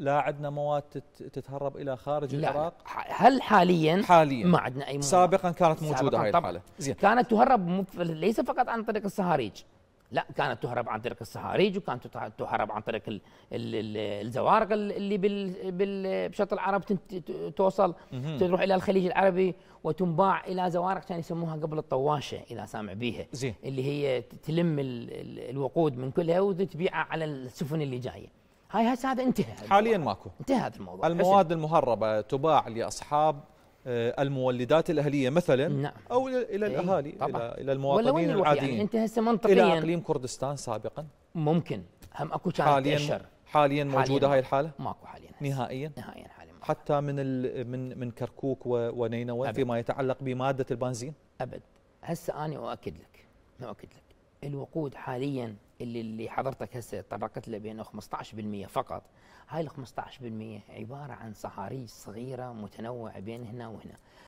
لا عندنا مواد تتهرب الى خارج لا العراق هل حاليا حاليا ما عندنا اي مواد سابقا كانت موجوده سابقاً هاي الحاله زين كانت تهرب ليس فقط عن طريق الصهاريج لا كانت تهرب عن طريق الصهاريج وكانت تهرب عن طريق الزوارق اللي بال بشط العرب توصل تروح الى الخليج العربي وتنباع الى زوارق كانوا يسموها قبل الطواشه اذا سامع بيها زي. اللي هي تلم الوقود من كلها وتبيعها على السفن اللي جايه هاي هسه هذا انتهى حاليا الموضوع. ماكو انتهى هذا الموضوع المواد حسن. المهربه تباع لاصحاب آه، المولدات الاهليه مثلا نعم. او الى إيه، الاهالي طبعًا. الى الى المواطنين يعني العاديين يعني انت هسه منطقيا الى اقليم كردستان سابقا ممكن هم اكو كانت حاليا تأشر. حاليا موجوده هاي الحاله؟ ماكو حاليا نهائيا؟ نهائيا حاليا ماكو. حتى من من من كركوك ونينوى فيما يتعلق بماده البنزين؟ ابد هسه انا اؤكد لك اؤكد لك الوقود حاليا اللي اللي حضرتك هسه تطرقت له بانه 15% فقط هاي ال 15% عباره عن صحاري صغيره متنوعه بين هنا وهنا